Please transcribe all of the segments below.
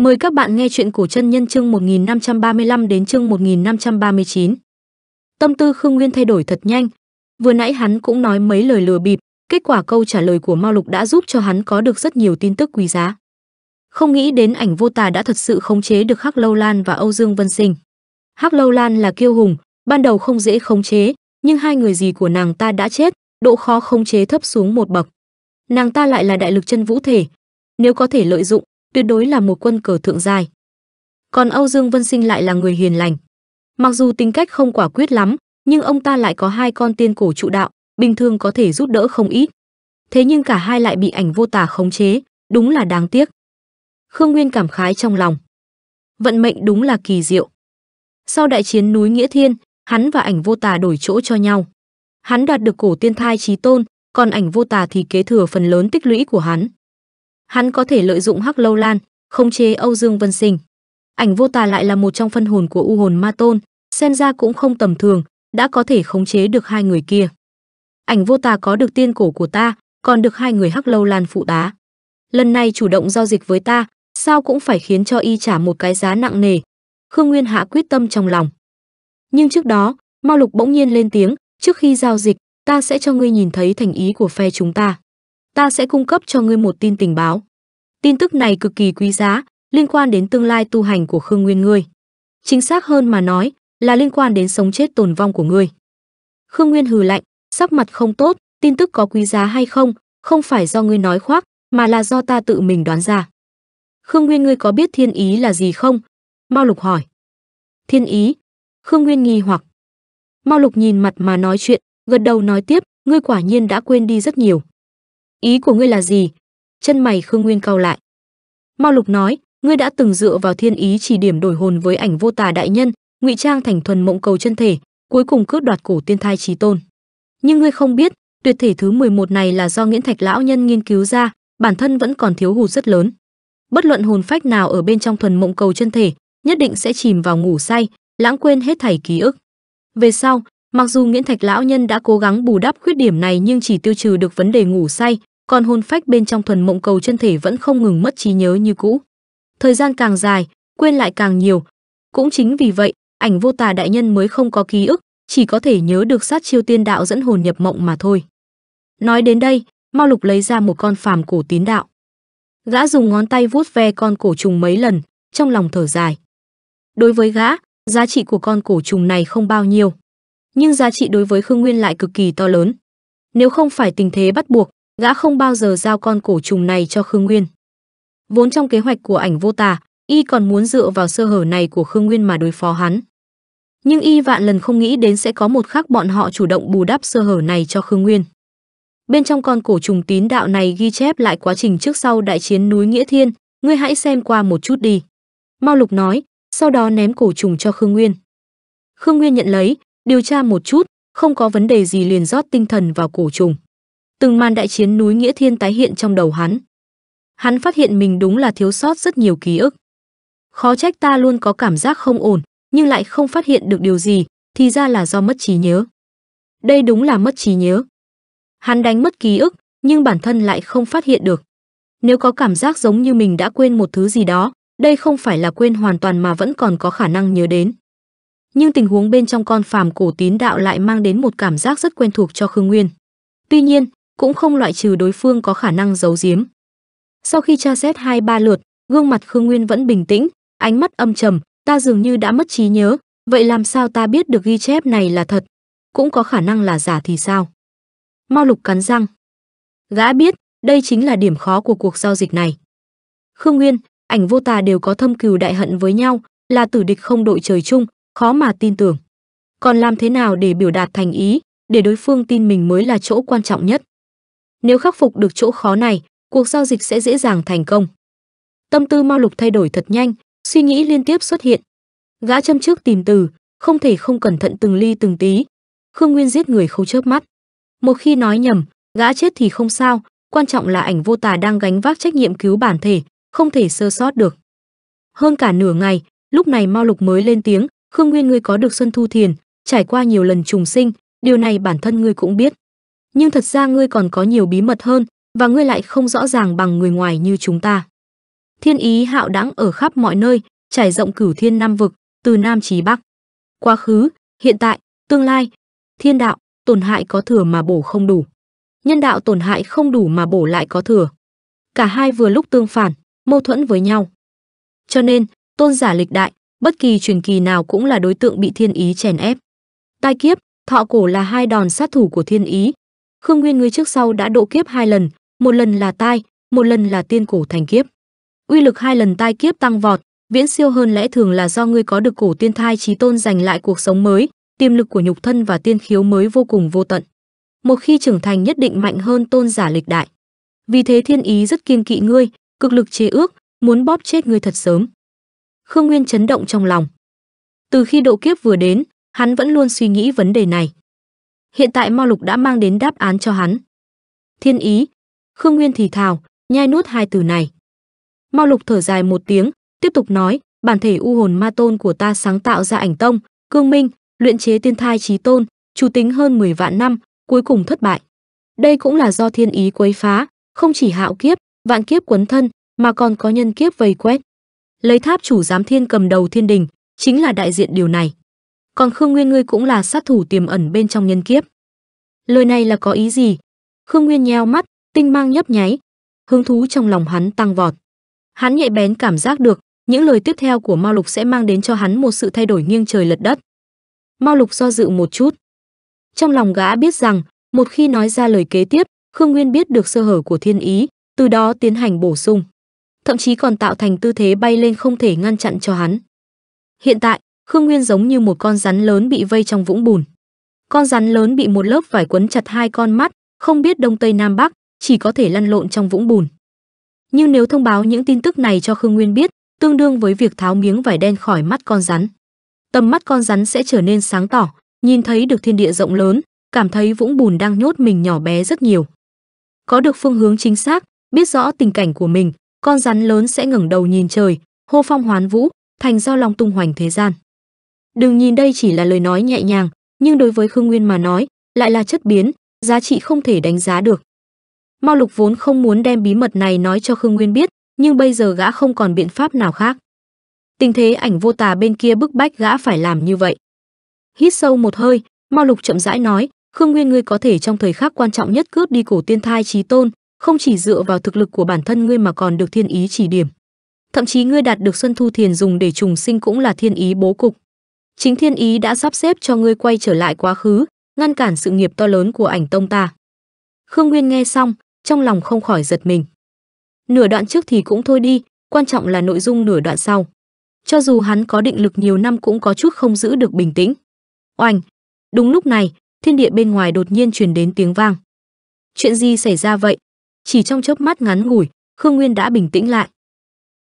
Mời các bạn nghe chuyện cổ chân nhân chương 1535 đến chương 1539. Tâm tư Khương Nguyên thay đổi thật nhanh. Vừa nãy hắn cũng nói mấy lời lừa bịp, kết quả câu trả lời của Mao Lục đã giúp cho hắn có được rất nhiều tin tức quý giá. Không nghĩ đến ảnh vô tà đã thật sự khống chế được Hắc Lâu Lan và Âu Dương Vân Sinh. Hắc Lâu Lan là kiêu hùng, ban đầu không dễ khống chế, nhưng hai người gì của nàng ta đã chết, độ khó khống chế thấp xuống một bậc. Nàng ta lại là đại lực chân vũ thể, nếu có thể lợi dụng, tuyệt đối là một quân cờ thượng giai. Còn Âu Dương Vân Sinh lại là người hiền lành. Mặc dù tính cách không quả quyết lắm, nhưng ông ta lại có hai con tiên cổ trụ đạo, bình thường có thể giúp đỡ không ít. Thế nhưng cả hai lại bị ảnh vô tà khống chế, đúng là đáng tiếc. Khương Nguyên cảm khái trong lòng. Vận mệnh đúng là kỳ diệu. Sau đại chiến núi Nghĩa Thiên, hắn và ảnh vô tà đổi chỗ cho nhau. Hắn đoạt được cổ tiên thai trí tôn, còn ảnh vô tà thì kế thừa phần lớn tích lũy của hắn hắn có thể lợi dụng hắc lâu lan không chế âu dương vân sinh ảnh vô tà lại là một trong phân hồn của u hồn ma tôn xem ra cũng không tầm thường đã có thể khống chế được hai người kia ảnh vô tà có được tiên cổ của ta còn được hai người hắc lâu lan phụ tá lần này chủ động giao dịch với ta sao cũng phải khiến cho y trả một cái giá nặng nề khương nguyên hạ quyết tâm trong lòng nhưng trước đó mao lục bỗng nhiên lên tiếng trước khi giao dịch ta sẽ cho ngươi nhìn thấy thành ý của phe chúng ta ta sẽ cung cấp cho ngươi một tin tình báo Tin tức này cực kỳ quý giá, liên quan đến tương lai tu hành của Khương Nguyên ngươi. Chính xác hơn mà nói, là liên quan đến sống chết tồn vong của ngươi. Khương Nguyên hừ lạnh, sắc mặt không tốt, tin tức có quý giá hay không, không phải do ngươi nói khoác, mà là do ta tự mình đoán ra. Khương Nguyên ngươi có biết thiên ý là gì không? Mao Lục hỏi. Thiên ý? Khương Nguyên nghi hoặc. Mao Lục nhìn mặt mà nói chuyện, gật đầu nói tiếp, ngươi quả nhiên đã quên đi rất nhiều. Ý của ngươi là gì? chân mày Khương Nguyên cau lại. Mao Lục nói, ngươi đã từng dựa vào thiên ý chỉ điểm đổi hồn với ảnh vô tà đại nhân, ngụy trang thành thuần mộng cầu chân thể, cuối cùng cướp đoạt cổ tiên thai chí tôn. Nhưng ngươi không biết, tuyệt thể thứ 11 này là do nguyễn Thạch lão nhân nghiên cứu ra, bản thân vẫn còn thiếu hụt rất lớn. Bất luận hồn phách nào ở bên trong thuần mộng cầu chân thể, nhất định sẽ chìm vào ngủ say, lãng quên hết thảy ký ức. Về sau, mặc dù nguyễn Thạch lão nhân đã cố gắng bù đắp khuyết điểm này nhưng chỉ tiêu trừ được vấn đề ngủ say, còn hồn phách bên trong thuần mộng cầu chân thể vẫn không ngừng mất trí nhớ như cũ. Thời gian càng dài, quên lại càng nhiều. Cũng chính vì vậy, ảnh vô tà đại nhân mới không có ký ức, chỉ có thể nhớ được sát chiêu tiên đạo dẫn hồn nhập mộng mà thôi. Nói đến đây, Mao Lục lấy ra một con phàm cổ tín đạo. Gã dùng ngón tay vuốt ve con cổ trùng mấy lần, trong lòng thở dài. Đối với gã, giá trị của con cổ trùng này không bao nhiêu, nhưng giá trị đối với Khương Nguyên lại cực kỳ to lớn. Nếu không phải tình thế bắt buộc, Gã không bao giờ giao con cổ trùng này cho Khương Nguyên. Vốn trong kế hoạch của ảnh vô tà, y còn muốn dựa vào sơ hở này của Khương Nguyên mà đối phó hắn. Nhưng y vạn lần không nghĩ đến sẽ có một khắc bọn họ chủ động bù đắp sơ hở này cho Khương Nguyên. Bên trong con cổ trùng tín đạo này ghi chép lại quá trình trước sau đại chiến núi Nghĩa Thiên, ngươi hãy xem qua một chút đi. Mao Lục nói, sau đó ném cổ trùng cho Khương Nguyên. Khương Nguyên nhận lấy, điều tra một chút, không có vấn đề gì liền rót tinh thần vào cổ trùng từng màn đại chiến núi Nghĩa Thiên tái hiện trong đầu hắn. Hắn phát hiện mình đúng là thiếu sót rất nhiều ký ức. Khó trách ta luôn có cảm giác không ổn, nhưng lại không phát hiện được điều gì, thì ra là do mất trí nhớ. Đây đúng là mất trí nhớ. Hắn đánh mất ký ức, nhưng bản thân lại không phát hiện được. Nếu có cảm giác giống như mình đã quên một thứ gì đó, đây không phải là quên hoàn toàn mà vẫn còn có khả năng nhớ đến. Nhưng tình huống bên trong con phàm cổ tín đạo lại mang đến một cảm giác rất quen thuộc cho Khương Nguyên. Tuy nhiên, cũng không loại trừ đối phương có khả năng giấu giếm. Sau khi tra xét hai ba lượt, gương mặt Khương Nguyên vẫn bình tĩnh, ánh mắt âm trầm, ta dường như đã mất trí nhớ, vậy làm sao ta biết được ghi chép này là thật, cũng có khả năng là giả thì sao? Mao Lục cắn răng. Gã biết, đây chính là điểm khó của cuộc giao dịch này. Khương Nguyên, ảnh vô tà đều có thâm cừu đại hận với nhau, là tử địch không đội trời chung, khó mà tin tưởng. Còn làm thế nào để biểu đạt thành ý, để đối phương tin mình mới là chỗ quan trọng nhất. Nếu khắc phục được chỗ khó này, cuộc giao dịch sẽ dễ dàng thành công. Tâm tư Mao Lục thay đổi thật nhanh, suy nghĩ liên tiếp xuất hiện. Gã châm trước tìm từ, không thể không cẩn thận từng ly từng tí. Khương Nguyên giết người không chớp mắt. Một khi nói nhầm, gã chết thì không sao, quan trọng là ảnh vô tà đang gánh vác trách nhiệm cứu bản thể, không thể sơ sót được. Hơn cả nửa ngày, lúc này Mao Lục mới lên tiếng, "Khương Nguyên ngươi có được Xuân Thu Thiền, trải qua nhiều lần trùng sinh, điều này bản thân ngươi cũng biết nhưng thật ra ngươi còn có nhiều bí mật hơn và ngươi lại không rõ ràng bằng người ngoài như chúng ta. Thiên ý hạo đãng ở khắp mọi nơi, trải rộng cửu thiên nam vực, từ nam chí bắc. Quá khứ, hiện tại, tương lai, thiên đạo, tổn hại có thừa mà bổ không đủ. Nhân đạo tổn hại không đủ mà bổ lại có thừa. Cả hai vừa lúc tương phản, mâu thuẫn với nhau. Cho nên, tôn giả lịch đại, bất kỳ truyền kỳ nào cũng là đối tượng bị thiên ý chèn ép. Tai kiếp, thọ cổ là hai đòn sát thủ của thiên ý, Khương Nguyên ngươi trước sau đã độ kiếp hai lần, một lần là tai, một lần là tiên cổ thành kiếp. Uy lực hai lần tai kiếp tăng vọt, viễn siêu hơn lẽ thường là do ngươi có được cổ tiên thai trí tôn giành lại cuộc sống mới, tiềm lực của nhục thân và tiên khiếu mới vô cùng vô tận. Một khi trưởng thành nhất định mạnh hơn tôn giả lịch đại. Vì thế thiên ý rất kiên kỵ ngươi, cực lực chế ước, muốn bóp chết ngươi thật sớm. Khương Nguyên chấn động trong lòng. Từ khi độ kiếp vừa đến, hắn vẫn luôn suy nghĩ vấn đề này. Hiện tại Mao Lục đã mang đến đáp án cho hắn. Thiên ý. Khương Nguyên thì thào, nhai nuốt hai từ này. Mao Lục thở dài một tiếng, tiếp tục nói, bản thể u hồn ma tôn của ta sáng tạo ra ảnh tông, cương minh, luyện chế tiên thai trí tôn, chủ tính hơn 10 vạn năm, cuối cùng thất bại. Đây cũng là do thiên ý quấy phá, không chỉ hạo kiếp, vạn kiếp quấn thân, mà còn có nhân kiếp vây quét. Lấy tháp chủ giám thiên cầm đầu thiên đình, chính là đại diện điều này. Còn Khương Nguyên ngươi cũng là sát thủ tiềm ẩn bên trong nhân kiếp. Lời này là có ý gì? Khương Nguyên nheo mắt, tinh mang nhấp nháy. Hứng thú trong lòng hắn tăng vọt. Hắn nhạy bén cảm giác được, những lời tiếp theo của Mao Lục sẽ mang đến cho hắn một sự thay đổi nghiêng trời lật đất. Mao Lục do dự một chút. Trong lòng gã biết rằng, một khi nói ra lời kế tiếp, Khương Nguyên biết được sơ hở của thiên ý, từ đó tiến hành bổ sung. Thậm chí còn tạo thành tư thế bay lên không thể ngăn chặn cho hắn. Hiện tại, Khương Nguyên giống như một con rắn lớn bị vây trong vũng bùn. Con rắn lớn bị một lớp vải quấn chặt hai con mắt, không biết đông tây nam bắc, chỉ có thể lăn lộn trong vũng bùn. Nhưng nếu thông báo những tin tức này cho Khương Nguyên biết, tương đương với việc tháo miếng vải đen khỏi mắt con rắn. Tầm mắt con rắn sẽ trở nên sáng tỏ, nhìn thấy được thiên địa rộng lớn, cảm thấy vũng bùn đang nhốt mình nhỏ bé rất nhiều. Có được phương hướng chính xác, biết rõ tình cảnh của mình, con rắn lớn sẽ ngẩng đầu nhìn trời, hô phong hoán vũ, thành do long tung hoành thế gian. Đừng nhìn đây chỉ là lời nói nhẹ nhàng, nhưng đối với Khương Nguyên mà nói, lại là chất biến, giá trị không thể đánh giá được. Mao Lục vốn không muốn đem bí mật này nói cho Khương Nguyên biết, nhưng bây giờ gã không còn biện pháp nào khác. Tình thế ảnh vô tà bên kia bức bách gã phải làm như vậy. Hít sâu một hơi, Mao Lục chậm rãi nói, Khương Nguyên ngươi có thể trong thời khắc quan trọng nhất cướp đi cổ tiên thai trí tôn, không chỉ dựa vào thực lực của bản thân ngươi mà còn được thiên ý chỉ điểm. Thậm chí ngươi đạt được Xuân Thu Thiền dùng để trùng sinh cũng là thiên ý bố cục chính thiên ý đã sắp xếp cho ngươi quay trở lại quá khứ, ngăn cản sự nghiệp to lớn của ảnh tông ta. Khương Nguyên nghe xong, trong lòng không khỏi giật mình. Nửa đoạn trước thì cũng thôi đi, quan trọng là nội dung nửa đoạn sau. Cho dù hắn có định lực nhiều năm cũng có chút không giữ được bình tĩnh. Oanh! Đúng lúc này, thiên địa bên ngoài đột nhiên truyền đến tiếng vang. Chuyện gì xảy ra vậy? Chỉ trong chớp mắt ngắn ngủi, Khương Nguyên đã bình tĩnh lại.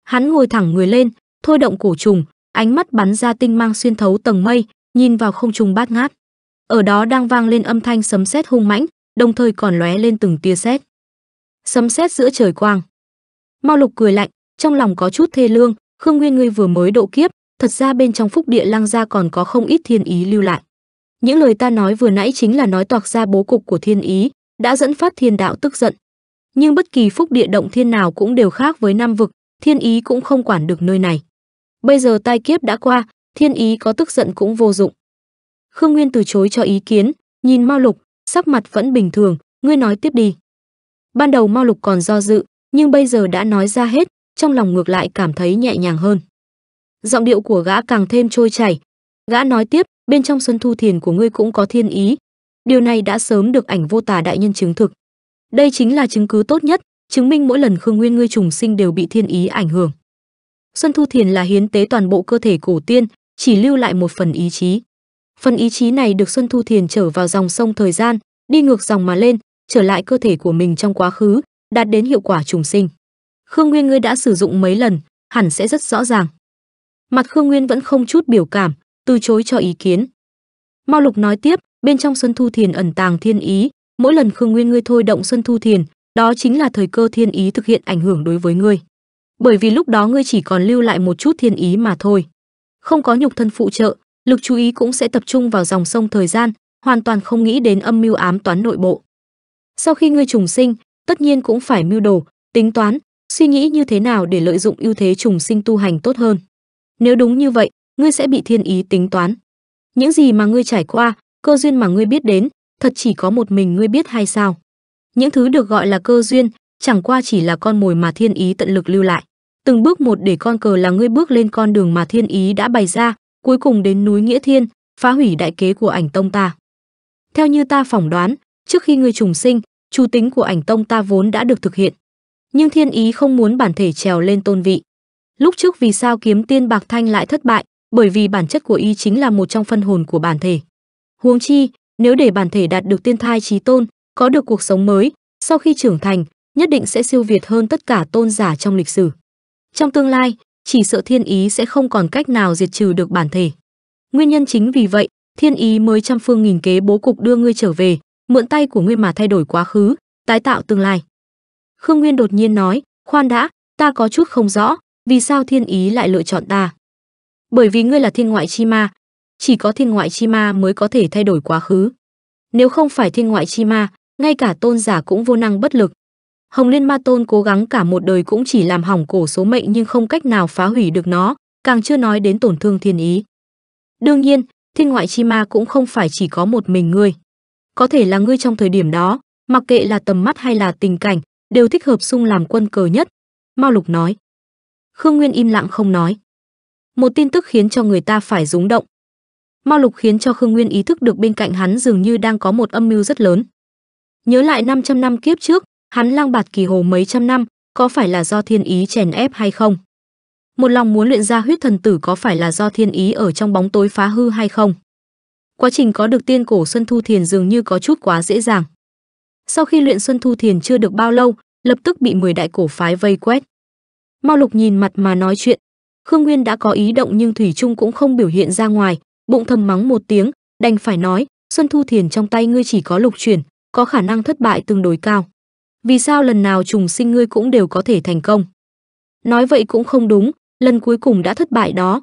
Hắn ngồi thẳng người lên, thôi động cổ trùng, ánh mắt bắn ra tinh mang xuyên thấu tầng mây, nhìn vào không trung bát ngát. Ở đó đang vang lên âm thanh sấm sét hung mãnh, đồng thời còn lóe lên từng tia sét. Sấm sét giữa trời quang. Mao Lục cười lạnh, trong lòng có chút thê lương, Khương Nguyên ngươi vừa mới độ kiếp, thật ra bên trong Phúc Địa Lăng gia còn có không ít thiên ý lưu lại. Những lời ta nói vừa nãy chính là nói toạc ra bố cục của thiên ý, đã dẫn phát thiên đạo tức giận. Nhưng bất kỳ phúc địa động thiên nào cũng đều khác với năm vực, thiên ý cũng không quản được nơi này. Bây giờ tai kiếp đã qua, thiên ý có tức giận cũng vô dụng. Khương Nguyên từ chối cho ý kiến, nhìn Mao Lục, sắc mặt vẫn bình thường, ngươi nói tiếp đi. Ban đầu Mao Lục còn do dự, nhưng bây giờ đã nói ra hết, trong lòng ngược lại cảm thấy nhẹ nhàng hơn. Giọng điệu của gã càng thêm trôi chảy. Gã nói tiếp, bên trong Xuân Thu Thiền của ngươi cũng có thiên ý. Điều này đã sớm được ảnh vô tà đại nhân chứng thực. Đây chính là chứng cứ tốt nhất, chứng minh mỗi lần Khương Nguyên ngươi trùng sinh đều bị thiên ý ảnh hưởng. Xuân Thu Thiền là hiến tế toàn bộ cơ thể cổ tiên, chỉ lưu lại một phần ý chí. Phần ý chí này được Xuân Thu Thiền trở vào dòng sông thời gian, đi ngược dòng mà lên, trở lại cơ thể của mình trong quá khứ, đạt đến hiệu quả trùng sinh. Khương Nguyên ngươi đã sử dụng mấy lần, hẳn sẽ rất rõ ràng. Mặt Khương Nguyên vẫn không chút biểu cảm, từ chối cho ý kiến. Mao Lục nói tiếp, bên trong Xuân Thu Thiền ẩn tàng thiên ý, mỗi lần Khương Nguyên ngươi thôi động Xuân Thu Thiền, đó chính là thời cơ thiên ý thực hiện ảnh hưởng đối với ngươi bởi vì lúc đó ngươi chỉ còn lưu lại một chút thiên ý mà thôi. Không có nhục thân phụ trợ, lực chú ý cũng sẽ tập trung vào dòng sông thời gian, hoàn toàn không nghĩ đến âm mưu ám toán nội bộ. Sau khi ngươi trùng sinh, tất nhiên cũng phải mưu đồ, tính toán, suy nghĩ như thế nào để lợi dụng ưu thế trùng sinh tu hành tốt hơn. Nếu đúng như vậy, ngươi sẽ bị thiên ý tính toán. Những gì mà ngươi trải qua, cơ duyên mà ngươi biết đến, thật chỉ có một mình ngươi biết hay sao? Những thứ được gọi là cơ duyên, chẳng qua chỉ là con mồi mà thiên ý tận lực lưu lại từng bước một để con cờ là ngươi bước lên con đường mà thiên ý đã bày ra cuối cùng đến núi nghĩa thiên phá hủy đại kế của ảnh tông ta theo như ta phỏng đoán trước khi ngươi trùng sinh chu tính của ảnh tông ta vốn đã được thực hiện nhưng thiên ý không muốn bản thể trèo lên tôn vị lúc trước vì sao kiếm tiên bạc thanh lại thất bại bởi vì bản chất của y chính là một trong phân hồn của bản thể huống chi nếu để bản thể đạt được tiên thai trí tôn có được cuộc sống mới sau khi trưởng thành nhất định sẽ siêu việt hơn tất cả tôn giả trong lịch sử. Trong tương lai, chỉ sợ thiên ý sẽ không còn cách nào diệt trừ được bản thể. Nguyên nhân chính vì vậy, thiên ý mới trăm phương nghìn kế bố cục đưa ngươi trở về, mượn tay của ngươi mà thay đổi quá khứ, tái tạo tương lai. Khương Nguyên đột nhiên nói, khoan đã, ta có chút không rõ, vì sao thiên ý lại lựa chọn ta? Bởi vì ngươi là thiên ngoại chi ma, chỉ có thiên ngoại chi ma mới có thể thay đổi quá khứ. Nếu không phải thiên ngoại chi ma, ngay cả tôn giả cũng vô năng bất lực, Hồng Liên Ma Tôn cố gắng cả một đời cũng chỉ làm hỏng cổ số mệnh nhưng không cách nào phá hủy được nó, càng chưa nói đến tổn thương thiên ý. Đương nhiên, thiên ngoại chi ma cũng không phải chỉ có một mình ngươi. Có thể là ngươi trong thời điểm đó, mặc kệ là tầm mắt hay là tình cảnh, đều thích hợp sung làm quân cờ nhất. Mao Lục nói. Khương Nguyên im lặng không nói. Một tin tức khiến cho người ta phải rúng động. Mao Lục khiến cho Khương Nguyên ý thức được bên cạnh hắn dường như đang có một âm mưu rất lớn. Nhớ lại 500 năm kiếp trước, hắn lang bạt kỳ hồ mấy trăm năm, có phải là do thiên ý chèn ép hay không? Một lòng muốn luyện ra huyết thần tử có phải là do thiên ý ở trong bóng tối phá hư hay không? Quá trình có được tiên cổ Xuân Thu Thiền dường như có chút quá dễ dàng. Sau khi luyện Xuân Thu Thiền chưa được bao lâu, lập tức bị 10 đại cổ phái vây quét. Mao Lục nhìn mặt mà nói chuyện, Khương Nguyên đã có ý động nhưng Thủy Trung cũng không biểu hiện ra ngoài, bụng thầm mắng một tiếng, đành phải nói, Xuân Thu Thiền trong tay ngươi chỉ có lục chuyển, có khả năng thất bại tương đối cao vì sao lần nào trùng sinh ngươi cũng đều có thể thành công. Nói vậy cũng không đúng, lần cuối cùng đã thất bại đó.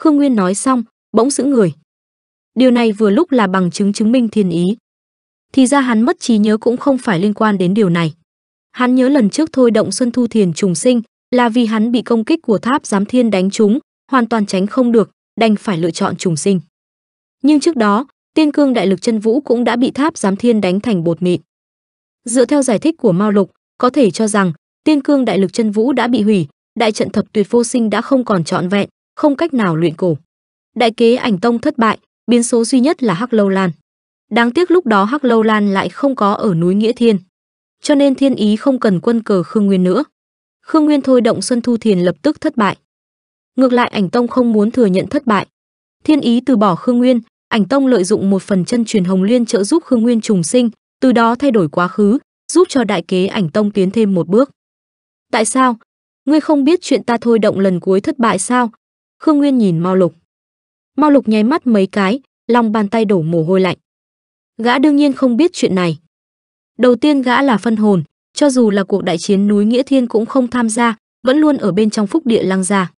Khương Nguyên nói xong, bỗng giữ người. Điều này vừa lúc là bằng chứng chứng minh thiên ý. Thì ra hắn mất trí nhớ cũng không phải liên quan đến điều này. Hắn nhớ lần trước thôi động Xuân Thu Thiền trùng sinh là vì hắn bị công kích của tháp giám thiên đánh trúng, hoàn toàn tránh không được, đành phải lựa chọn trùng sinh. Nhưng trước đó, tiên cương đại lực chân vũ cũng đã bị tháp giám thiên đánh thành bột mịn. Dựa theo giải thích của Mao Lục, có thể cho rằng Tiên Cương Đại Lực Chân Vũ đã bị hủy, đại trận thập tuyệt vô sinh đã không còn trọn vẹn, không cách nào luyện cổ. Đại kế Ảnh Tông thất bại, biến số duy nhất là Hắc Lâu Lan. Đáng tiếc lúc đó Hắc Lâu Lan lại không có ở núi Nghĩa Thiên, cho nên Thiên Ý không cần quân cờ Khương Nguyên nữa. Khương Nguyên thôi động Xuân Thu Thiền lập tức thất bại. Ngược lại Ảnh Tông không muốn thừa nhận thất bại. Thiên Ý từ bỏ Khương Nguyên, Ảnh Tông lợi dụng một phần chân truyền Hồng Liên trợ giúp Khương Nguyên trùng sinh, từ đó thay đổi quá khứ, giúp cho đại kế ảnh tông tiến thêm một bước. Tại sao? Ngươi không biết chuyện ta thôi động lần cuối thất bại sao? Khương Nguyên nhìn Mao Lục. Mao Lục nháy mắt mấy cái, lòng bàn tay đổ mồ hôi lạnh. Gã đương nhiên không biết chuyện này. Đầu tiên gã là phân hồn, cho dù là cuộc đại chiến núi Nghĩa Thiên cũng không tham gia, vẫn luôn ở bên trong phúc địa lăng gia.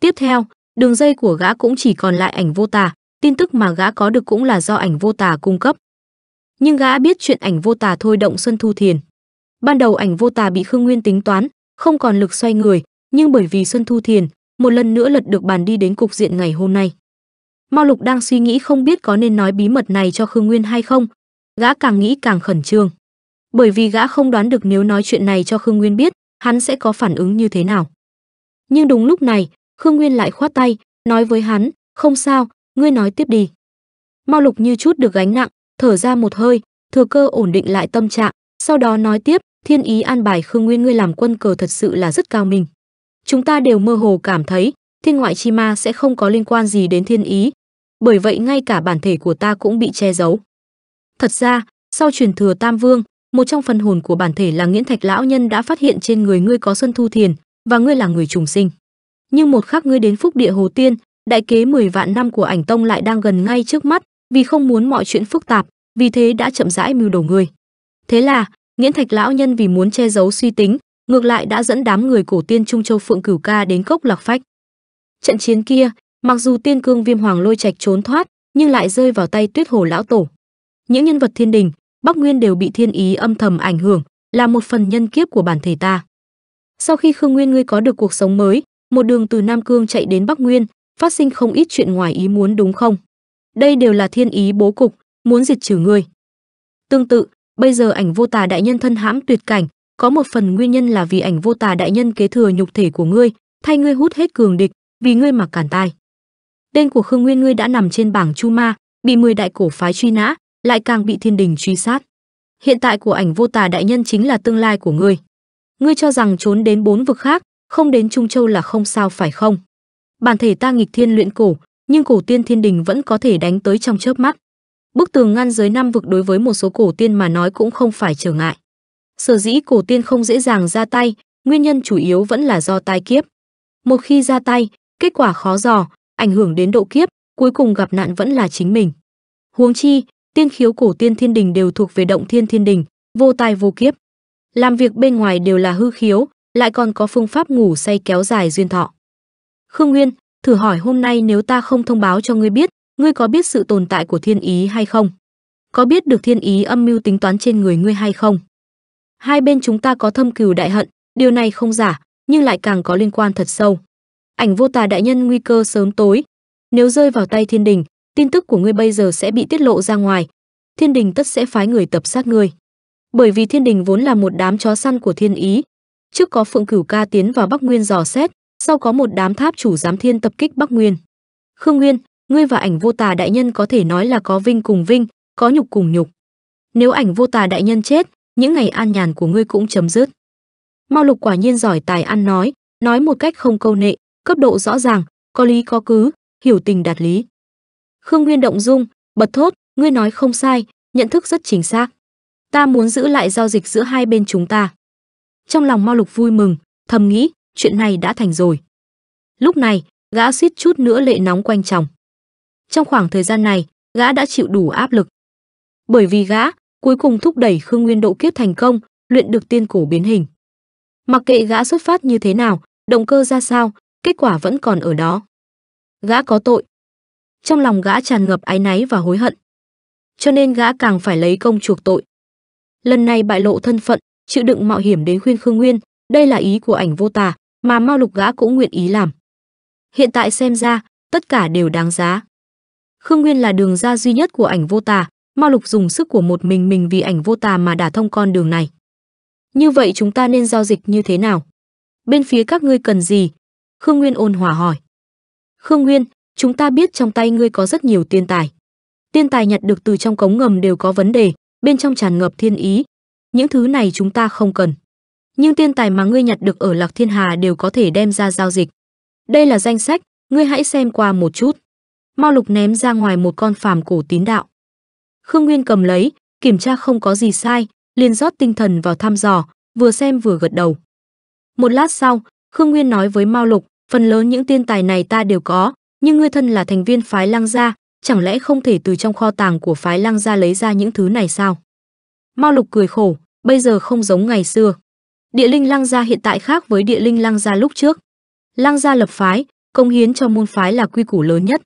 Tiếp theo, đường dây của gã cũng chỉ còn lại ảnh vô tà, tin tức mà gã có được cũng là do ảnh vô tà cung cấp nhưng gã biết chuyện ảnh vô tà thôi động Xuân Thu Thiền. Ban đầu ảnh vô tà bị Khương Nguyên tính toán, không còn lực xoay người, nhưng bởi vì Xuân Thu Thiền, một lần nữa lật được bàn đi đến cục diện ngày hôm nay. Mao Lục đang suy nghĩ không biết có nên nói bí mật này cho Khương Nguyên hay không, gã càng nghĩ càng khẩn trương. Bởi vì gã không đoán được nếu nói chuyện này cho Khương Nguyên biết, hắn sẽ có phản ứng như thế nào. Nhưng đúng lúc này, Khương Nguyên lại khoát tay, nói với hắn, không sao, ngươi nói tiếp đi. Mao Lục như chút được gánh nặng, thở ra một hơi, thừa cơ ổn định lại tâm trạng, sau đó nói tiếp, thiên ý an bài Khương Nguyên ngươi làm quân cờ thật sự là rất cao minh. Chúng ta đều mơ hồ cảm thấy, thiên ngoại chi ma sẽ không có liên quan gì đến thiên ý, bởi vậy ngay cả bản thể của ta cũng bị che giấu. Thật ra, sau truyền thừa Tam Vương, một trong phần hồn của bản thể là nguyễn Thạch lão nhân đã phát hiện trên người ngươi có Xuân Thu Thiền và ngươi là người trùng sinh. Nhưng một khắc ngươi đến Phúc Địa Hồ Tiên, đại kế 10 vạn năm của ảnh tông lại đang gần ngay trước mắt, vì không muốn mọi chuyện phức tạp vì thế đã chậm rãi mưu đồ người thế là nghiễn thạch lão nhân vì muốn che giấu suy tính ngược lại đã dẫn đám người cổ tiên trung châu phượng cửu ca đến cốc lạc phách trận chiến kia mặc dù tiên cương viêm hoàng lôi trạch trốn thoát nhưng lại rơi vào tay tuyết hồ lão tổ những nhân vật thiên đình bắc nguyên đều bị thiên ý âm thầm ảnh hưởng là một phần nhân kiếp của bản thể ta sau khi khương nguyên ngươi có được cuộc sống mới một đường từ nam cương chạy đến bắc nguyên phát sinh không ít chuyện ngoài ý muốn đúng không đây đều là thiên ý bố cục, muốn diệt trừ ngươi. Tương tự, bây giờ ảnh vô tà đại nhân thân hãm tuyệt cảnh, có một phần nguyên nhân là vì ảnh vô tà đại nhân kế thừa nhục thể của ngươi, thay ngươi hút hết cường địch, vì ngươi mà cản tai. Tên của Khương Nguyên ngươi đã nằm trên bảng Chu Ma, bị 10 đại cổ phái truy nã, lại càng bị thiên đình truy sát. Hiện tại của ảnh vô tà đại nhân chính là tương lai của ngươi. Ngươi cho rằng trốn đến bốn vực khác, không đến Trung Châu là không sao phải không? Bản thể ta nghịch thiên luyện cổ, nhưng cổ tiên thiên đình vẫn có thể đánh tới trong chớp mắt. Bức tường ngăn giới nam vực đối với một số cổ tiên mà nói cũng không phải trở ngại. Sở dĩ cổ tiên không dễ dàng ra tay, nguyên nhân chủ yếu vẫn là do tai kiếp. Một khi ra tay, kết quả khó dò, ảnh hưởng đến độ kiếp, cuối cùng gặp nạn vẫn là chính mình. Huống chi, tiên khiếu cổ tiên thiên đình đều thuộc về động thiên thiên đình, vô tai vô kiếp. Làm việc bên ngoài đều là hư khiếu, lại còn có phương pháp ngủ say kéo dài duyên thọ. Khương Nguyên, thử hỏi hôm nay nếu ta không thông báo cho ngươi biết, ngươi có biết sự tồn tại của thiên ý hay không? Có biết được thiên ý âm mưu tính toán trên người ngươi hay không? Hai bên chúng ta có thâm cừu đại hận, điều này không giả, nhưng lại càng có liên quan thật sâu. Ảnh vô tà đại nhân nguy cơ sớm tối, nếu rơi vào tay thiên đình, tin tức của ngươi bây giờ sẽ bị tiết lộ ra ngoài. Thiên đình tất sẽ phái người tập sát ngươi. Bởi vì thiên đình vốn là một đám chó săn của thiên ý. Trước có phượng cửu ca tiến vào Bắc Nguyên dò xét, sau có một đám tháp chủ giám thiên tập kích Bắc Nguyên. Khương Nguyên, ngươi và ảnh vô tà đại nhân có thể nói là có vinh cùng vinh, có nhục cùng nhục. Nếu ảnh vô tà đại nhân chết, những ngày an nhàn của ngươi cũng chấm dứt. Mao Lục quả nhiên giỏi tài ăn nói, nói một cách không câu nệ, cấp độ rõ ràng, có lý có cứ, hiểu tình đạt lý. Khương Nguyên động dung, bật thốt, ngươi nói không sai, nhận thức rất chính xác. Ta muốn giữ lại giao dịch giữa hai bên chúng ta. Trong lòng Mao Lục vui mừng, thầm nghĩ, chuyện này đã thành rồi. Lúc này, gã suýt chút nữa lệ nóng quanh chồng. Trong khoảng thời gian này, gã đã chịu đủ áp lực. Bởi vì gã cuối cùng thúc đẩy Khương Nguyên độ kiếp thành công, luyện được tiên cổ biến hình. Mặc kệ gã xuất phát như thế nào, động cơ ra sao, kết quả vẫn còn ở đó. Gã có tội. Trong lòng gã tràn ngập áy náy và hối hận. Cho nên gã càng phải lấy công chuộc tội. Lần này bại lộ thân phận, chịu đựng mạo hiểm đến khuyên Khương Nguyên, đây là ý của ảnh vô tà, mà Mao Lục gã cũng nguyện ý làm. Hiện tại xem ra, tất cả đều đáng giá. Khương Nguyên là đường ra duy nhất của ảnh vô tà, Mao Lục dùng sức của một mình mình vì ảnh vô tà mà đã thông con đường này. Như vậy chúng ta nên giao dịch như thế nào? Bên phía các ngươi cần gì? Khương Nguyên ôn hòa hỏi. Khương Nguyên, chúng ta biết trong tay ngươi có rất nhiều tiên tài. Tiên tài nhặt được từ trong cống ngầm đều có vấn đề, bên trong tràn ngập thiên ý. Những thứ này chúng ta không cần nhưng tiên tài mà ngươi nhặt được ở Lạc Thiên Hà đều có thể đem ra giao dịch. Đây là danh sách, ngươi hãy xem qua một chút. Mao Lục ném ra ngoài một con phàm cổ tín đạo. Khương Nguyên cầm lấy, kiểm tra không có gì sai, liền rót tinh thần vào thăm dò, vừa xem vừa gật đầu. Một lát sau, Khương Nguyên nói với Mao Lục, phần lớn những tiên tài này ta đều có, nhưng ngươi thân là thành viên phái Lăng gia, chẳng lẽ không thể từ trong kho tàng của phái Lăng gia lấy ra những thứ này sao? Mao Lục cười khổ, bây giờ không giống ngày xưa. Địa linh lăng gia hiện tại khác với địa linh lăng gia lúc trước. Lăng gia lập phái, công hiến cho môn phái là quy củ lớn nhất.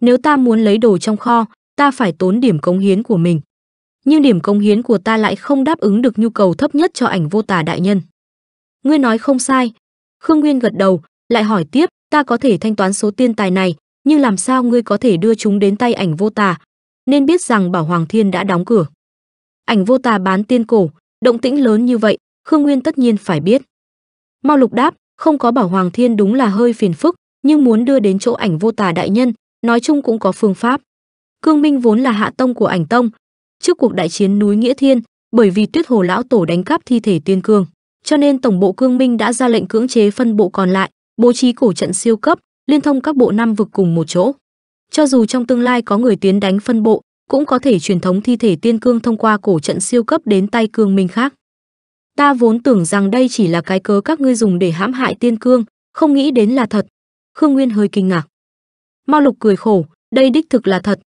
Nếu ta muốn lấy đồ trong kho, ta phải tốn điểm công hiến của mình. Nhưng điểm công hiến của ta lại không đáp ứng được nhu cầu thấp nhất cho ảnh vô tà đại nhân. Ngươi nói không sai. Khương Nguyên gật đầu, lại hỏi tiếp, ta có thể thanh toán số tiên tài này, nhưng làm sao ngươi có thể đưa chúng đến tay ảnh vô tà? Nên biết rằng Bảo Hoàng Thiên đã đóng cửa. Ảnh vô tà bán tiên cổ, động tĩnh lớn như vậy, Khương Nguyên tất nhiên phải biết. Mao Lục đáp, không có bảo Hoàng Thiên đúng là hơi phiền phức, nhưng muốn đưa đến chỗ ảnh vô tà đại nhân, nói chung cũng có phương pháp. Cương Minh vốn là hạ tông của ảnh tông. Trước cuộc đại chiến núi Nghĩa Thiên, bởi vì Tuyết Hồ lão tổ đánh cắp thi thể tiên cương, cho nên tổng bộ Cương Minh đã ra lệnh cưỡng chế phân bộ còn lại, bố trí cổ trận siêu cấp, liên thông các bộ năm vực cùng một chỗ. Cho dù trong tương lai có người tiến đánh phân bộ, cũng có thể truyền thống thi thể tiên cương thông qua cổ trận siêu cấp đến tay cương minh khác. Ta vốn tưởng rằng đây chỉ là cái cớ các ngươi dùng để hãm hại tiên cương, không nghĩ đến là thật. Khương Nguyên hơi kinh ngạc. Mao Lục cười khổ, đây đích thực là thật.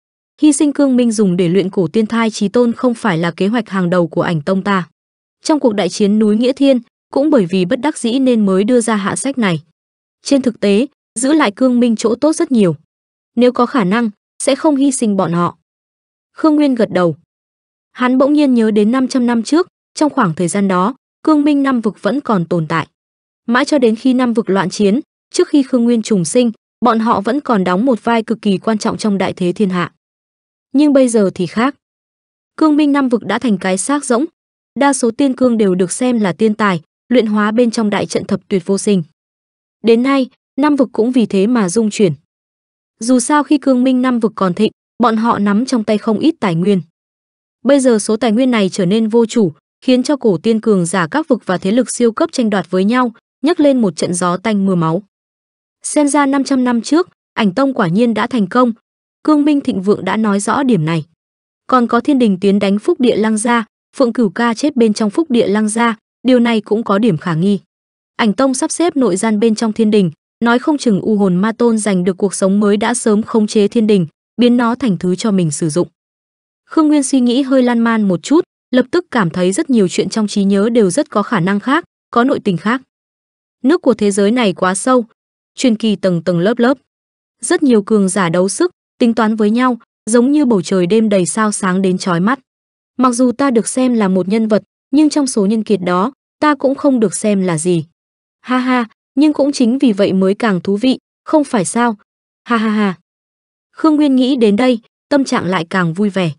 Hy sinh cương minh dùng để luyện cổ tiên thai trí tôn không phải là kế hoạch hàng đầu của ảnh tông ta. Trong cuộc đại chiến núi Nghĩa Thiên, cũng bởi vì bất đắc dĩ nên mới đưa ra hạ sách này. Trên thực tế, giữ lại cương minh chỗ tốt rất nhiều. Nếu có khả năng, sẽ không hy sinh bọn họ. Khương Nguyên gật đầu. Hắn bỗng nhiên nhớ đến 500 năm trước, trong khoảng thời gian đó, Cương Minh nam vực vẫn còn tồn tại. Mãi cho đến khi nam vực loạn chiến, trước khi Khương Nguyên trùng sinh, bọn họ vẫn còn đóng một vai cực kỳ quan trọng trong đại thế thiên hạ. Nhưng bây giờ thì khác. Cương Minh nam vực đã thành cái xác rỗng, đa số tiên cương đều được xem là tiên tài, luyện hóa bên trong đại trận thập tuyệt vô sinh. Đến nay, nam vực cũng vì thế mà dung chuyển. Dù sao khi Cương Minh nam vực còn thịnh, bọn họ nắm trong tay không ít tài nguyên. Bây giờ số tài nguyên này trở nên vô chủ, khiến cho cổ tiên cường giả các vực và thế lực siêu cấp tranh đoạt với nhau, nhấc lên một trận gió tanh mưa máu. Xem ra 500 năm trước, ảnh tông quả nhiên đã thành công, cương minh thịnh vượng đã nói rõ điểm này. Còn có thiên đình tiến đánh phúc địa lăng gia, phượng cửu ca chết bên trong phúc địa lăng gia, điều này cũng có điểm khả nghi. Ảnh tông sắp xếp nội gian bên trong thiên đình, nói không chừng u hồn ma tôn giành được cuộc sống mới đã sớm khống chế thiên đình, biến nó thành thứ cho mình sử dụng. Khương Nguyên suy nghĩ hơi lan man một chút, lập tức cảm thấy rất nhiều chuyện trong trí nhớ đều rất có khả năng khác, có nội tình khác. Nước của thế giới này quá sâu, truyền kỳ tầng tầng lớp lớp. Rất nhiều cường giả đấu sức, tính toán với nhau, giống như bầu trời đêm đầy sao sáng đến chói mắt. Mặc dù ta được xem là một nhân vật, nhưng trong số nhân kiệt đó, ta cũng không được xem là gì. Ha ha, nhưng cũng chính vì vậy mới càng thú vị, không phải sao? Ha ha ha. Khương Nguyên nghĩ đến đây, tâm trạng lại càng vui vẻ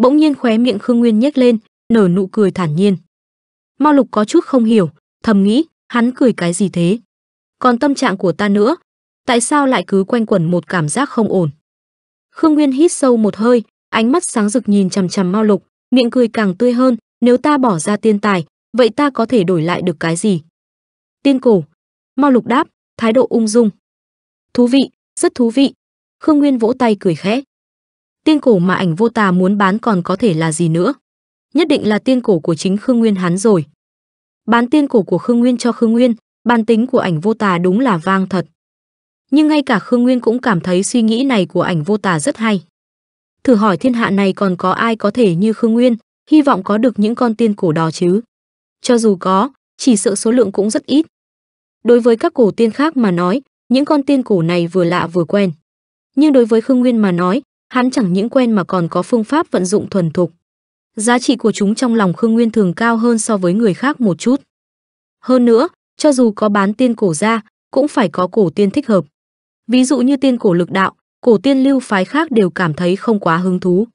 bỗng nhiên khóe miệng khương nguyên nhếch lên nở nụ cười thản nhiên Mao lục có chút không hiểu thầm nghĩ hắn cười cái gì thế còn tâm trạng của ta nữa tại sao lại cứ quanh quẩn một cảm giác không ổn khương nguyên hít sâu một hơi ánh mắt sáng rực nhìn chằm chằm Mao lục miệng cười càng tươi hơn nếu ta bỏ ra tiên tài vậy ta có thể đổi lại được cái gì tiên cổ Mao lục đáp thái độ ung dung thú vị rất thú vị khương nguyên vỗ tay cười khẽ tiên cổ mà ảnh vô tà muốn bán còn có thể là gì nữa? Nhất định là tiên cổ của chính Khương Nguyên hắn rồi. Bán tiên cổ của Khương Nguyên cho Khương Nguyên, bản tính của ảnh vô tà đúng là vang thật. Nhưng ngay cả Khương Nguyên cũng cảm thấy suy nghĩ này của ảnh vô tà rất hay. Thử hỏi thiên hạ này còn có ai có thể như Khương Nguyên, hy vọng có được những con tiên cổ đó chứ? Cho dù có, chỉ sợ số lượng cũng rất ít. Đối với các cổ tiên khác mà nói, những con tiên cổ này vừa lạ vừa quen. Nhưng đối với Khương Nguyên mà nói, Hắn chẳng những quen mà còn có phương pháp vận dụng thuần thục. Giá trị của chúng trong lòng Khương Nguyên thường cao hơn so với người khác một chút. Hơn nữa, cho dù có bán tiên cổ ra, cũng phải có cổ tiên thích hợp. Ví dụ như tiên cổ lực đạo, cổ tiên lưu phái khác đều cảm thấy không quá hứng thú.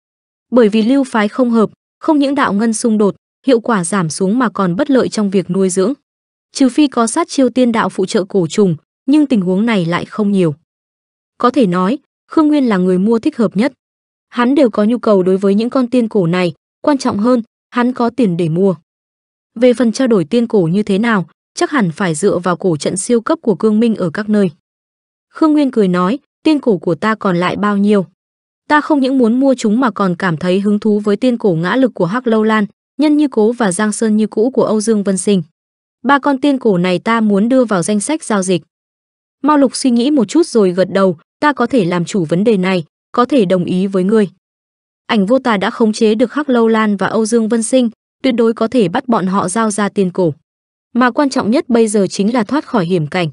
Bởi vì lưu phái không hợp, không những đạo ngân xung đột, hiệu quả giảm xuống mà còn bất lợi trong việc nuôi dưỡng. Trừ phi có sát chiêu tiên đạo phụ trợ cổ trùng, nhưng tình huống này lại không nhiều. Có thể nói, Khương Nguyên là người mua thích hợp nhất. Hắn đều có nhu cầu đối với những con tiên cổ này, quan trọng hơn, hắn có tiền để mua. Về phần trao đổi tiên cổ như thế nào, chắc hẳn phải dựa vào cổ trận siêu cấp của Cương Minh ở các nơi. Khương Nguyên cười nói, tiên cổ của ta còn lại bao nhiêu? Ta không những muốn mua chúng mà còn cảm thấy hứng thú với tiên cổ ngã lực của Hắc Lâu Lan, Nhân Như Cố và Giang Sơn Như Cũ của Âu Dương Vân Sinh. Ba con tiên cổ này ta muốn đưa vào danh sách giao dịch. Mao Lục suy nghĩ một chút rồi gật đầu, ta có thể làm chủ vấn đề này, có thể đồng ý với ngươi. Ảnh vô tà đã khống chế được Hắc Lâu Lan và Âu Dương Vân Sinh, tuyệt đối có thể bắt bọn họ giao ra tiền cổ. Mà quan trọng nhất bây giờ chính là thoát khỏi hiểm cảnh.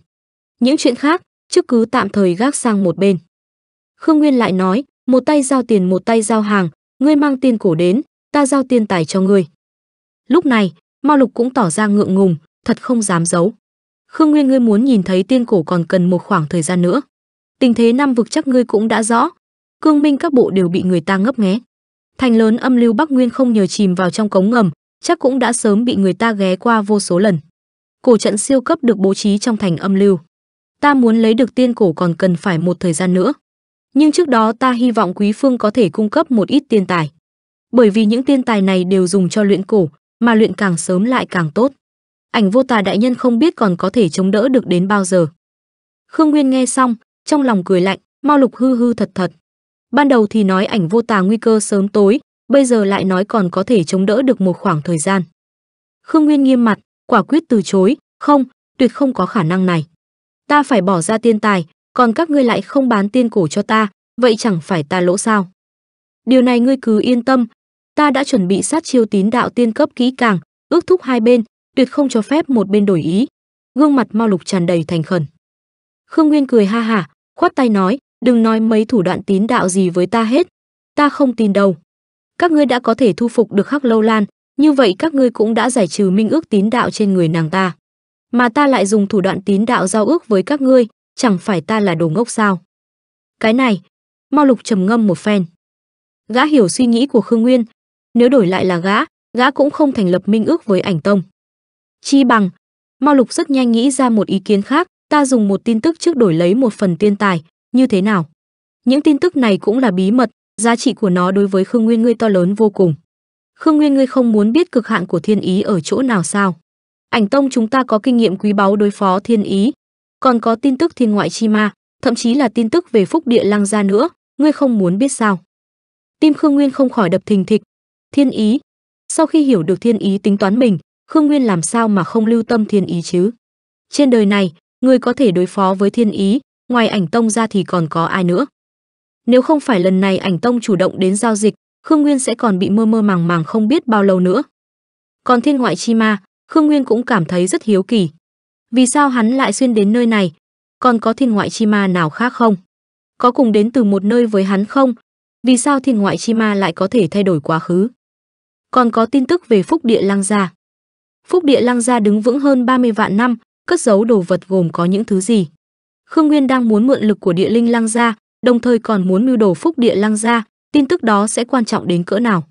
Những chuyện khác, trước cứ tạm thời gác sang một bên. Khương Nguyên lại nói, một tay giao tiền một tay giao hàng, ngươi mang tiền cổ đến, ta giao tiền tài cho ngươi. Lúc này, Mao Lục cũng tỏ ra ngượng ngùng, thật không dám giấu. Khương Nguyên ngươi muốn nhìn thấy tiên cổ còn cần một khoảng thời gian nữa tình thế năm vực chắc ngươi cũng đã rõ cương minh các bộ đều bị người ta ngấp nghé thành lớn âm lưu bắc nguyên không nhờ chìm vào trong cống ngầm chắc cũng đã sớm bị người ta ghé qua vô số lần cổ trận siêu cấp được bố trí trong thành âm lưu ta muốn lấy được tiên cổ còn cần phải một thời gian nữa nhưng trước đó ta hy vọng quý phương có thể cung cấp một ít tiên tài bởi vì những tiên tài này đều dùng cho luyện cổ mà luyện càng sớm lại càng tốt ảnh vô tà đại nhân không biết còn có thể chống đỡ được đến bao giờ khương nguyên nghe xong trong lòng cười lạnh Mao lục hư hư thật thật ban đầu thì nói ảnh vô tà nguy cơ sớm tối bây giờ lại nói còn có thể chống đỡ được một khoảng thời gian khương nguyên nghiêm mặt quả quyết từ chối không tuyệt không có khả năng này ta phải bỏ ra tiên tài còn các ngươi lại không bán tiên cổ cho ta vậy chẳng phải ta lỗ sao điều này ngươi cứ yên tâm ta đã chuẩn bị sát chiêu tín đạo tiên cấp kỹ càng ước thúc hai bên tuyệt không cho phép một bên đổi ý gương mặt mao lục tràn đầy thành khẩn Khương Nguyên cười ha hả, khoát tay nói, đừng nói mấy thủ đoạn tín đạo gì với ta hết, ta không tin đâu. Các ngươi đã có thể thu phục được Hắc Lâu Lan, như vậy các ngươi cũng đã giải trừ minh ước tín đạo trên người nàng ta. Mà ta lại dùng thủ đoạn tín đạo giao ước với các ngươi, chẳng phải ta là đồ ngốc sao? Cái này, Mao Lục trầm ngâm một phen. Gã hiểu suy nghĩ của Khương Nguyên, nếu đổi lại là gã, gã cũng không thành lập minh ước với Ảnh Tông. Chi bằng, Mao Lục rất nhanh nghĩ ra một ý kiến khác, ta dùng một tin tức trước đổi lấy một phần tiên tài, như thế nào? Những tin tức này cũng là bí mật, giá trị của nó đối với Khương Nguyên ngươi to lớn vô cùng. Khương Nguyên ngươi không muốn biết cực hạn của thiên ý ở chỗ nào sao? Ảnh tông chúng ta có kinh nghiệm quý báu đối phó thiên ý, còn có tin tức thiên ngoại chi ma, thậm chí là tin tức về phúc địa lăng gia nữa, ngươi không muốn biết sao? Tim Khương Nguyên không khỏi đập thình thịch. Thiên ý, sau khi hiểu được thiên ý tính toán mình, Khương Nguyên làm sao mà không lưu tâm thiên ý chứ? Trên đời này, Người có thể đối phó với thiên ý, ngoài ảnh tông ra thì còn có ai nữa. Nếu không phải lần này ảnh tông chủ động đến giao dịch, Khương Nguyên sẽ còn bị mơ mơ màng màng không biết bao lâu nữa. Còn thiên ngoại chi ma, Khương Nguyên cũng cảm thấy rất hiếu kỳ. Vì sao hắn lại xuyên đến nơi này? Còn có thiên ngoại chi ma nào khác không? Có cùng đến từ một nơi với hắn không? Vì sao thiên ngoại chi ma lại có thể thay đổi quá khứ? Còn có tin tức về phúc địa lang gia. Phúc địa lang gia đứng vững hơn 30 vạn năm, cất giấu đồ vật gồm có những thứ gì. Khương Nguyên đang muốn mượn lực của địa linh lăng ra, đồng thời còn muốn mưu đồ phúc địa lăng ra, tin tức đó sẽ quan trọng đến cỡ nào.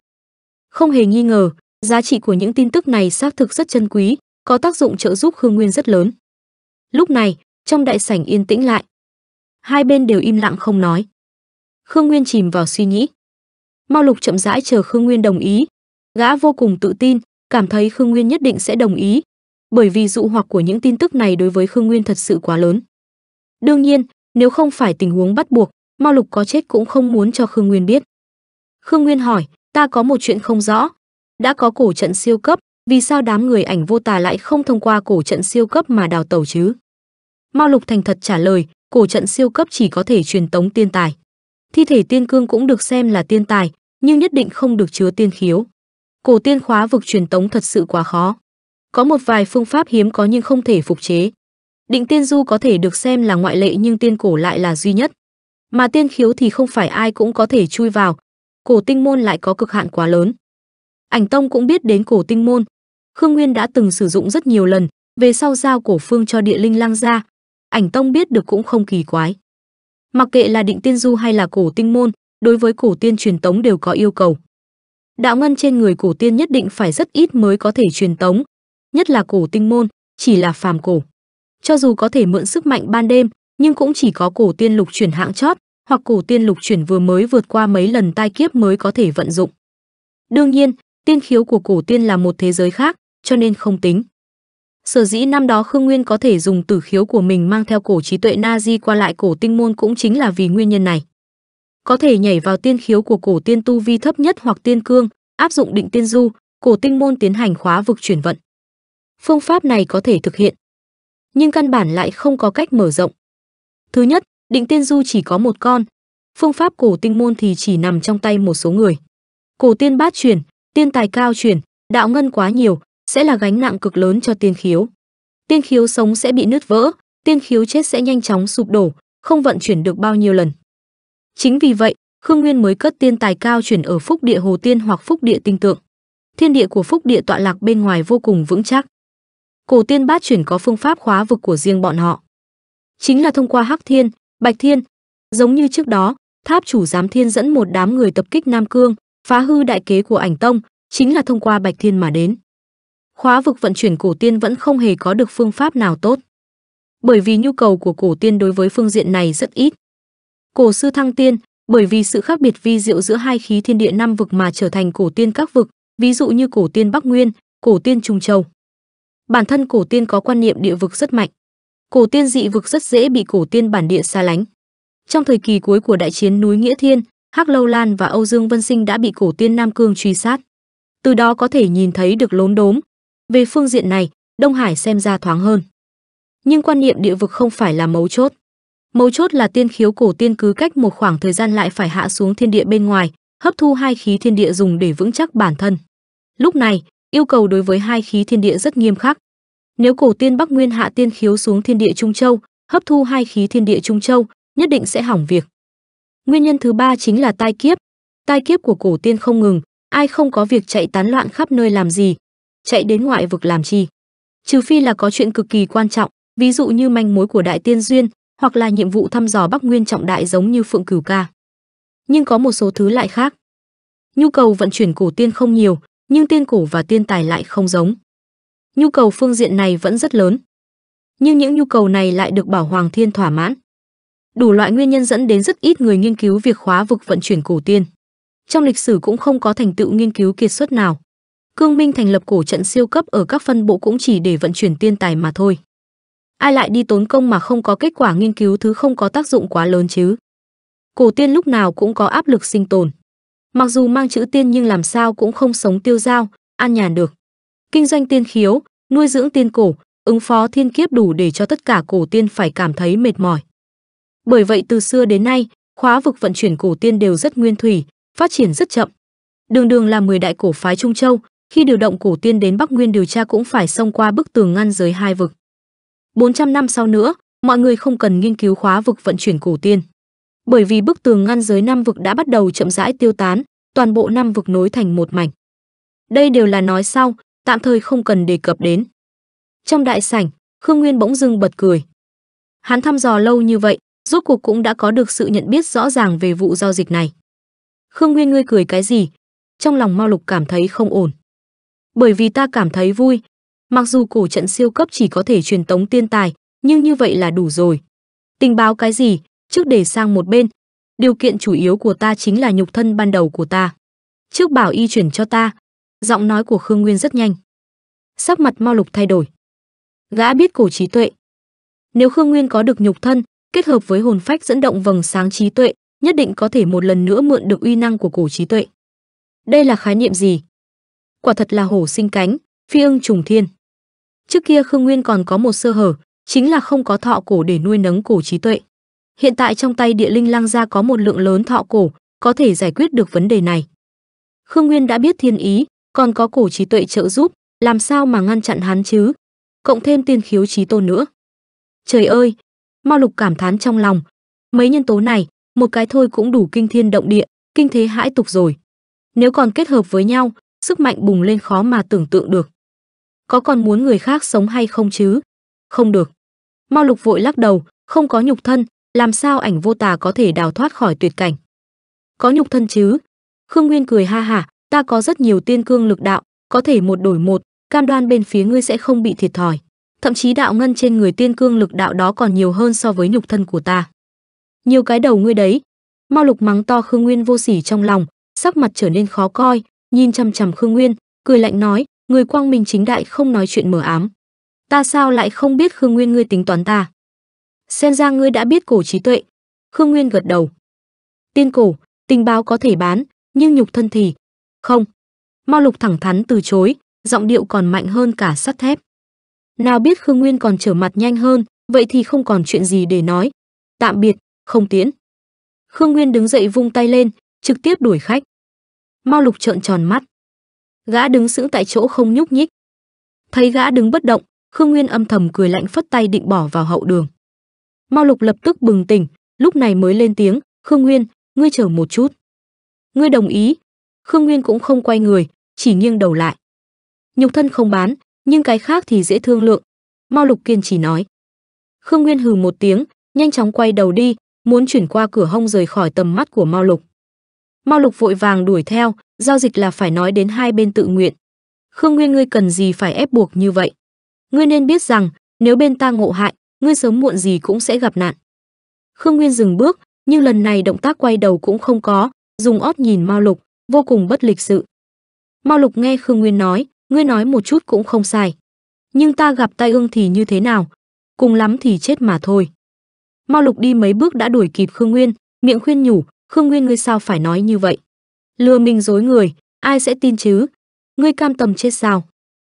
Không hề nghi ngờ, giá trị của những tin tức này xác thực rất chân quý, có tác dụng trợ giúp Khương Nguyên rất lớn. Lúc này, trong đại sảnh yên tĩnh lại, hai bên đều im lặng không nói. Khương Nguyên chìm vào suy nghĩ. Mao Lục chậm rãi chờ Khương Nguyên đồng ý, gã vô cùng tự tin, cảm thấy Khương Nguyên nhất định sẽ đồng ý, bởi vì dụ hoặc của những tin tức này đối với Khương Nguyên thật sự quá lớn. Đương nhiên, nếu không phải tình huống bắt buộc, Mao Lục có chết cũng không muốn cho Khương Nguyên biết. Khương Nguyên hỏi, ta có một chuyện không rõ. Đã có cổ trận siêu cấp, vì sao đám người ảnh vô tà lại không thông qua cổ trận siêu cấp mà đào tẩu chứ? Mao Lục thành thật trả lời, cổ trận siêu cấp chỉ có thể truyền tống tiên tài. Thi thể tiên cương cũng được xem là tiên tài, nhưng nhất định không được chứa tiên khiếu. Cổ tiên khóa vực truyền tống thật sự quá khó. Có một vài phương pháp hiếm có nhưng không thể phục chế. Định tiên du có thể được xem là ngoại lệ nhưng tiên cổ lại là duy nhất. Mà tiên khiếu thì không phải ai cũng có thể chui vào. Cổ tinh môn lại có cực hạn quá lớn. Ảnh Tông cũng biết đến cổ tinh môn. Khương Nguyên đã từng sử dụng rất nhiều lần, về sau giao cổ phương cho địa linh lang ra. Ảnh Tông biết được cũng không kỳ quái. Mặc kệ là định tiên du hay là cổ tinh môn, đối với cổ tiên truyền tống đều có yêu cầu. Đạo ngân trên người cổ tiên nhất định phải rất ít mới có thể truyền tống, nhất là cổ tinh môn, chỉ là phàm cổ. Cho dù có thể mượn sức mạnh ban đêm, nhưng cũng chỉ có cổ tiên lục chuyển hạng chót, hoặc cổ tiên lục chuyển vừa mới vượt qua mấy lần tai kiếp mới có thể vận dụng. Đương nhiên, tiên khiếu của cổ tiên là một thế giới khác, cho nên không tính. Sở dĩ năm đó Khương Nguyên có thể dùng tử khiếu của mình mang theo cổ trí tuệ na di qua lại cổ tinh môn cũng chính là vì nguyên nhân này. Có thể nhảy vào tiên khiếu của cổ tiên tu vi thấp nhất hoặc tiên cương, áp dụng định tiên du, cổ tinh môn tiến hành khóa vực chuyển vận phương pháp này có thể thực hiện, nhưng căn bản lại không có cách mở rộng. Thứ nhất, định tiên du chỉ có một con, phương pháp cổ tinh môn thì chỉ nằm trong tay một số người. Cổ tiên bát truyền, tiên tài cao truyền, đạo ngân quá nhiều, sẽ là gánh nặng cực lớn cho tiên khiếu. Tiên khiếu sống sẽ bị nứt vỡ, tiên khiếu chết sẽ nhanh chóng sụp đổ, không vận chuyển được bao nhiêu lần. Chính vì vậy, Khương Nguyên mới cất tiên tài cao chuyển ở phúc địa hồ tiên hoặc phúc địa tinh tượng. Thiên địa của phúc địa tọa lạc bên ngoài vô cùng vững chắc cổ tiên bát chuyển có phương pháp khóa vực của riêng bọn họ. Chính là thông qua Hắc Thiên, Bạch Thiên. Giống như trước đó, tháp chủ giám thiên dẫn một đám người tập kích Nam Cương, phá hư đại kế của ảnh tông, chính là thông qua Bạch Thiên mà đến. Khóa vực vận chuyển cổ tiên vẫn không hề có được phương pháp nào tốt. Bởi vì nhu cầu của cổ tiên đối với phương diện này rất ít. Cổ sư thăng tiên, bởi vì sự khác biệt vi diệu giữa hai khí thiên địa năm vực mà trở thành cổ tiên các vực, ví dụ như cổ tiên Bắc Nguyên, cổ tiên Trung Châu. Bản thân cổ tiên có quan niệm địa vực rất mạnh. Cổ tiên dị vực rất dễ bị cổ tiên bản địa xa lánh. Trong thời kỳ cuối của đại chiến núi Nghĩa Thiên, Hắc Lâu Lan và Âu Dương Vân Sinh đã bị cổ tiên Nam Cương truy sát. Từ đó có thể nhìn thấy được lốm đốm. Về phương diện này, Đông Hải xem ra thoáng hơn. Nhưng quan niệm địa vực không phải là mấu chốt. Mấu chốt là tiên khiếu cổ tiên cứ cách một khoảng thời gian lại phải hạ xuống thiên địa bên ngoài, hấp thu hai khí thiên địa dùng để vững chắc bản thân. Lúc này, yêu cầu đối với hai khí thiên địa rất nghiêm khắc. Nếu cổ tiên Bắc Nguyên hạ tiên khiếu xuống thiên địa Trung Châu, hấp thu hai khí thiên địa Trung Châu, nhất định sẽ hỏng việc. Nguyên nhân thứ ba chính là tai kiếp. Tai kiếp của cổ tiên không ngừng, ai không có việc chạy tán loạn khắp nơi làm gì, chạy đến ngoại vực làm chi. Trừ phi là có chuyện cực kỳ quan trọng, ví dụ như manh mối của đại tiên duyên, hoặc là nhiệm vụ thăm dò Bắc Nguyên trọng đại giống như Phượng Cửu Ca. Nhưng có một số thứ lại khác. Nhu cầu vận chuyển cổ tiên không nhiều, nhưng tiên cổ và tiên tài lại không giống. Nhu cầu phương diện này vẫn rất lớn, nhưng những nhu cầu này lại được Bảo Hoàng Thiên thỏa mãn. Đủ loại nguyên nhân dẫn đến rất ít người nghiên cứu việc khóa vực vận chuyển cổ tiên. Trong lịch sử cũng không có thành tựu nghiên cứu kiệt xuất nào. Cương Minh thành lập cổ trận siêu cấp ở các phân bộ cũng chỉ để vận chuyển tiên tài mà thôi. Ai lại đi tốn công mà không có kết quả nghiên cứu thứ không có tác dụng quá lớn chứ? Cổ tiên lúc nào cũng có áp lực sinh tồn. Mặc dù mang chữ tiên nhưng làm sao cũng không sống tiêu dao, an nhàn được. Kinh doanh tiên khiếu, nuôi dưỡng tiên cổ, ứng phó thiên kiếp đủ để cho tất cả cổ tiên phải cảm thấy mệt mỏi. Bởi vậy từ xưa đến nay, khóa vực vận chuyển cổ tiên đều rất nguyên thủy, phát triển rất chậm. Đường đường là 10 đại cổ phái Trung Châu, khi điều động cổ tiên đến Bắc Nguyên điều tra cũng phải xông qua bức tường ngăn giới hai vực. 400 năm sau nữa, mọi người không cần nghiên cứu khóa vực vận chuyển cổ tiên bởi vì bức tường ngăn giới năm vực đã bắt đầu chậm rãi tiêu tán, toàn bộ năm vực nối thành một mảnh. Đây đều là nói sau, tạm thời không cần đề cập đến. Trong đại sảnh, Khương Nguyên bỗng dưng bật cười. Hắn thăm dò lâu như vậy, rốt cuộc cũng đã có được sự nhận biết rõ ràng về vụ giao dịch này. Khương Nguyên ngươi cười cái gì? Trong lòng Mao Lục cảm thấy không ổn. Bởi vì ta cảm thấy vui, mặc dù cổ trận siêu cấp chỉ có thể truyền tống tiên tài, nhưng như vậy là đủ rồi. Tình báo cái gì, trước để sang một bên. Điều kiện chủ yếu của ta chính là nhục thân ban đầu của ta. Trước bảo y chuyển cho ta. Giọng nói của Khương Nguyên rất nhanh. Sắc mặt Mao Lục thay đổi. Gã biết cổ trí tuệ. Nếu Khương Nguyên có được nhục thân, kết hợp với hồn phách dẫn động vầng sáng trí tuệ, nhất định có thể một lần nữa mượn được uy năng của cổ trí tuệ. Đây là khái niệm gì? Quả thật là hổ sinh cánh, phi ưng trùng thiên. Trước kia Khương Nguyên còn có một sơ hở, chính là không có thọ cổ để nuôi nấng cổ trí tuệ. Hiện tại trong tay địa linh lang gia có một lượng lớn thọ cổ, có thể giải quyết được vấn đề này. Khương Nguyên đã biết thiên ý, còn có cổ trí tuệ trợ giúp, làm sao mà ngăn chặn hắn chứ? Cộng thêm tiên khiếu trí tôn nữa. Trời ơi! Mao Lục cảm thán trong lòng. Mấy nhân tố này, một cái thôi cũng đủ kinh thiên động địa, kinh thế hãi tục rồi. Nếu còn kết hợp với nhau, sức mạnh bùng lên khó mà tưởng tượng được. Có còn muốn người khác sống hay không chứ? Không được. Mao Lục vội lắc đầu, không có nhục thân, làm sao ảnh vô tà có thể đào thoát khỏi tuyệt cảnh có nhục thân chứ khương nguyên cười ha hả ta có rất nhiều tiên cương lực đạo có thể một đổi một cam đoan bên phía ngươi sẽ không bị thiệt thòi thậm chí đạo ngân trên người tiên cương lực đạo đó còn nhiều hơn so với nhục thân của ta nhiều cái đầu ngươi đấy Mao lục mắng to khương nguyên vô sỉ trong lòng sắc mặt trở nên khó coi nhìn chằm chằm khương nguyên cười lạnh nói người quang minh chính đại không nói chuyện mờ ám ta sao lại không biết khương nguyên ngươi tính toán ta Xem ra ngươi đã biết cổ trí tuệ. Khương Nguyên gật đầu. Tiên cổ, tình báo có thể bán, nhưng nhục thân thì không. Mao Lục thẳng thắn từ chối, giọng điệu còn mạnh hơn cả sắt thép. Nào biết Khương Nguyên còn trở mặt nhanh hơn, vậy thì không còn chuyện gì để nói. Tạm biệt, không tiễn. Khương Nguyên đứng dậy vung tay lên, trực tiếp đuổi khách. Mao Lục trợn tròn mắt. Gã đứng sững tại chỗ không nhúc nhích. Thấy gã đứng bất động, Khương Nguyên âm thầm cười lạnh phất tay định bỏ vào hậu đường. Mao Lục lập tức bừng tỉnh, lúc này mới lên tiếng, "Khương Nguyên, ngươi chờ một chút." "Ngươi đồng ý?" Khương Nguyên cũng không quay người, chỉ nghiêng đầu lại. Nhục thân không bán, nhưng cái khác thì dễ thương lượng, Mao Lục kiên trì nói. Khương Nguyên hừ một tiếng, nhanh chóng quay đầu đi, muốn chuyển qua cửa hông rời khỏi tầm mắt của Mao Lục. Mao Lục vội vàng đuổi theo, giao dịch là phải nói đến hai bên tự nguyện. Khương Nguyên ngươi cần gì phải ép buộc như vậy? Ngươi nên biết rằng, nếu bên ta ngộ hại, ngươi sớm muộn gì cũng sẽ gặp nạn. Khương Nguyên dừng bước, nhưng lần này động tác quay đầu cũng không có, dùng ót nhìn Mao Lục, vô cùng bất lịch sự. Mao Lục nghe Khương Nguyên nói, ngươi nói một chút cũng không sai. Nhưng ta gặp tai ương thì như thế nào? Cùng lắm thì chết mà thôi. Mao Lục đi mấy bước đã đuổi kịp Khương Nguyên, miệng khuyên nhủ, Khương Nguyên ngươi sao phải nói như vậy? Lừa mình dối người, ai sẽ tin chứ? Ngươi cam tâm chết sao?